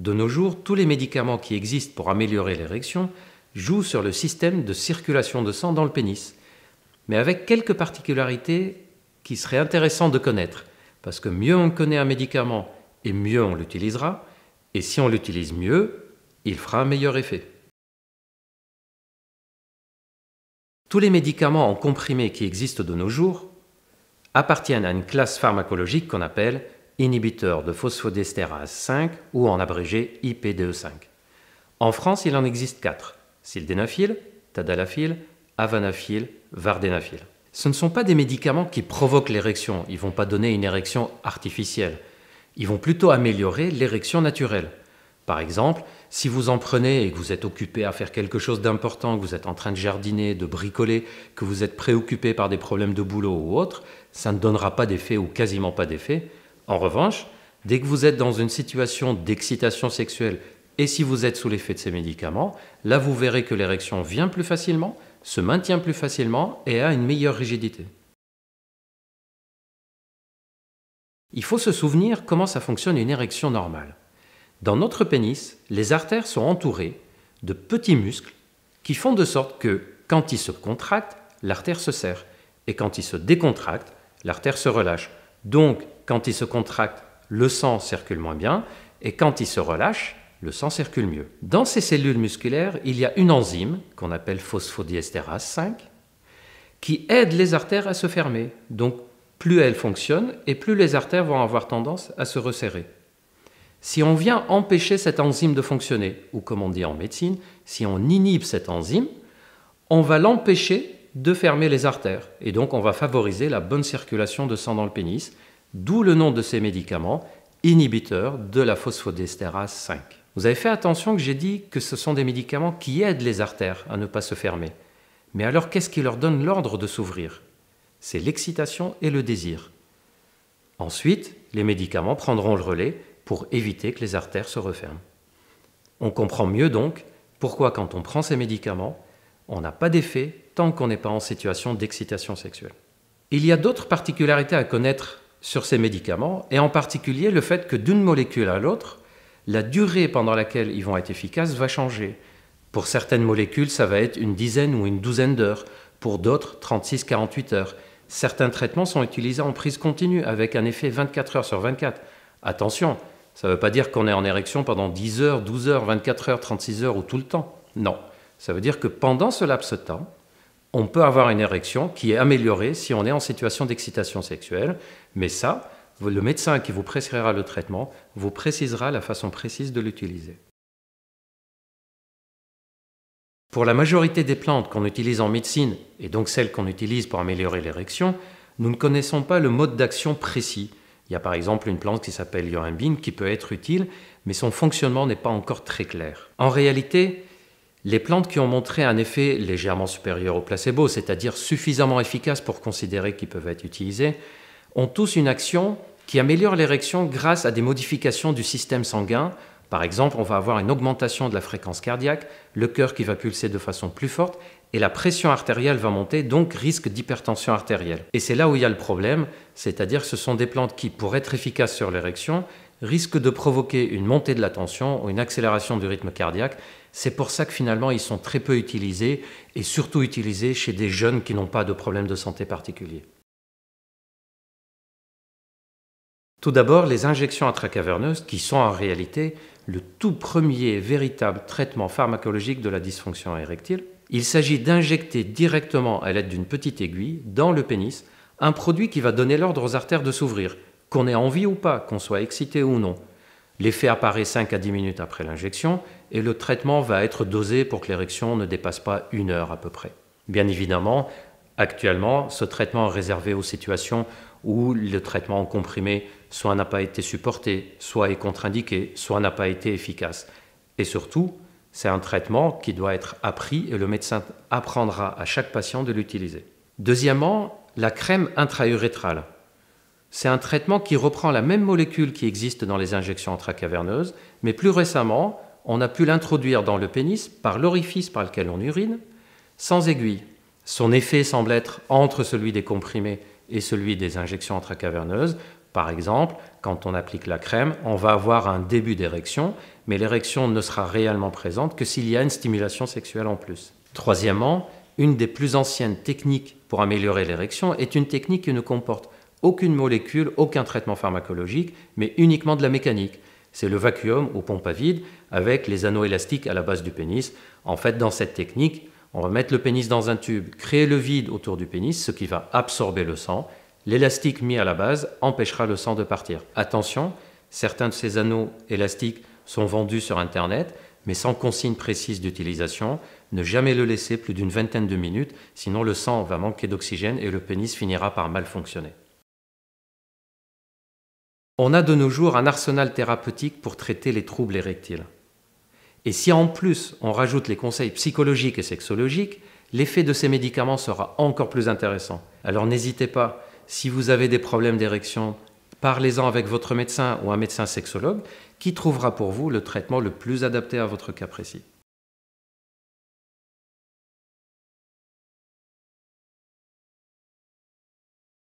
De nos jours, tous les médicaments qui existent pour améliorer l'érection jouent sur le système de circulation de sang dans le pénis, mais avec quelques particularités qui seraient intéressantes de connaître, parce que mieux on connaît un médicament et mieux on l'utilisera, et si on l'utilise mieux, il fera un meilleur effet. Tous les médicaments en comprimé qui existent de nos jours appartiennent à une classe pharmacologique qu'on appelle inhibiteur de phosphodiesterase 5 ou en abrégé IPDE5. En France, il en existe 4, sildénafil, tadalafil, avanafil, vardenafil. Ce ne sont pas des médicaments qui provoquent l'érection, ils ne vont pas donner une érection artificielle. Ils vont plutôt améliorer l'érection naturelle. Par exemple, si vous en prenez et que vous êtes occupé à faire quelque chose d'important, que vous êtes en train de jardiner, de bricoler, que vous êtes préoccupé par des problèmes de boulot ou autre, ça ne donnera pas d'effet ou quasiment pas d'effet, en revanche, dès que vous êtes dans une situation d'excitation sexuelle et si vous êtes sous l'effet de ces médicaments, là vous verrez que l'érection vient plus facilement, se maintient plus facilement et a une meilleure rigidité. Il faut se souvenir comment ça fonctionne une érection normale. Dans notre pénis, les artères sont entourées de petits muscles qui font de sorte que quand ils se contractent, l'artère se serre et quand ils se décontractent, l'artère se relâche. Donc quand il se contracte, le sang circule moins bien, et quand il se relâche, le sang circule mieux. Dans ces cellules musculaires, il y a une enzyme qu'on appelle phosphodiesterase 5 qui aide les artères à se fermer. Donc plus elles fonctionnent et plus les artères vont avoir tendance à se resserrer. Si on vient empêcher cette enzyme de fonctionner, ou comme on dit en médecine, si on inhibe cette enzyme, on va l'empêcher de fermer les artères et donc on va favoriser la bonne circulation de sang dans le pénis D'où le nom de ces médicaments, inhibiteurs de la phosphodestérase 5. Vous avez fait attention que j'ai dit que ce sont des médicaments qui aident les artères à ne pas se fermer. Mais alors qu'est-ce qui leur donne l'ordre de s'ouvrir C'est l'excitation et le désir. Ensuite, les médicaments prendront le relais pour éviter que les artères se referment. On comprend mieux donc pourquoi quand on prend ces médicaments, on n'a pas d'effet tant qu'on n'est pas en situation d'excitation sexuelle. Il y a d'autres particularités à connaître sur ces médicaments, et en particulier le fait que d'une molécule à l'autre, la durée pendant laquelle ils vont être efficaces va changer. Pour certaines molécules, ça va être une dizaine ou une douzaine d'heures, pour d'autres 36-48 heures. Certains traitements sont utilisés en prise continue avec un effet 24 heures sur 24. Attention, ça ne veut pas dire qu'on est en érection pendant 10 heures, 12 heures, 24 heures, 36 heures ou tout le temps. Non, ça veut dire que pendant ce laps de temps, on peut avoir une érection qui est améliorée si on est en situation d'excitation sexuelle. Mais ça, le médecin qui vous prescrira le traitement vous précisera la façon précise de l'utiliser. Pour la majorité des plantes qu'on utilise en médecine, et donc celles qu'on utilise pour améliorer l'érection, nous ne connaissons pas le mode d'action précis. Il y a par exemple une plante qui s'appelle yohimbine qui peut être utile, mais son fonctionnement n'est pas encore très clair. En réalité, les plantes qui ont montré un effet légèrement supérieur au placebo, c'est-à-dire suffisamment efficace pour considérer qu'ils peuvent être utilisés, ont tous une action qui améliore l'érection grâce à des modifications du système sanguin. Par exemple, on va avoir une augmentation de la fréquence cardiaque, le cœur qui va pulser de façon plus forte et la pression artérielle va monter, donc risque d'hypertension artérielle. Et c'est là où il y a le problème, c'est-à-dire ce sont des plantes qui, pour être efficaces sur l'érection, risquent de provoquer une montée de la tension ou une accélération du rythme cardiaque c'est pour ça que finalement, ils sont très peu utilisés et surtout utilisés chez des jeunes qui n'ont pas de problèmes de santé particuliers. Tout d'abord, les injections intracaverneuses, qui sont en réalité le tout premier véritable traitement pharmacologique de la dysfonction érectile. Il s'agit d'injecter directement à l'aide d'une petite aiguille dans le pénis un produit qui va donner l'ordre aux artères de s'ouvrir, qu'on ait envie ou pas, qu'on soit excité ou non, L'effet apparaît 5 à 10 minutes après l'injection et le traitement va être dosé pour que l'érection ne dépasse pas une heure à peu près. Bien évidemment, actuellement, ce traitement est réservé aux situations où le traitement en comprimé soit n'a pas été supporté, soit est contre-indiqué, soit n'a pas été efficace. Et surtout, c'est un traitement qui doit être appris et le médecin apprendra à chaque patient de l'utiliser. Deuxièmement, la crème intraurétrale. C'est un traitement qui reprend la même molécule qui existe dans les injections intracaverneuses, mais plus récemment, on a pu l'introduire dans le pénis par l'orifice par lequel on urine, sans aiguille. Son effet semble être entre celui des comprimés et celui des injections intracaverneuses. Par exemple, quand on applique la crème, on va avoir un début d'érection, mais l'érection ne sera réellement présente que s'il y a une stimulation sexuelle en plus. Troisièmement, une des plus anciennes techniques pour améliorer l'érection est une technique qui ne comporte aucune molécule, aucun traitement pharmacologique, mais uniquement de la mécanique. C'est le vacuum ou pompe à vide avec les anneaux élastiques à la base du pénis. En fait, dans cette technique, on va mettre le pénis dans un tube, créer le vide autour du pénis, ce qui va absorber le sang. L'élastique mis à la base empêchera le sang de partir. Attention, certains de ces anneaux élastiques sont vendus sur Internet, mais sans consigne précise d'utilisation. Ne jamais le laisser plus d'une vingtaine de minutes, sinon le sang va manquer d'oxygène et le pénis finira par mal fonctionner. On a de nos jours un arsenal thérapeutique pour traiter les troubles érectiles. Et si en plus on rajoute les conseils psychologiques et sexologiques, l'effet de ces médicaments sera encore plus intéressant. Alors n'hésitez pas, si vous avez des problèmes d'érection, parlez-en avec votre médecin ou un médecin sexologue qui trouvera pour vous le traitement le plus adapté à votre cas précis.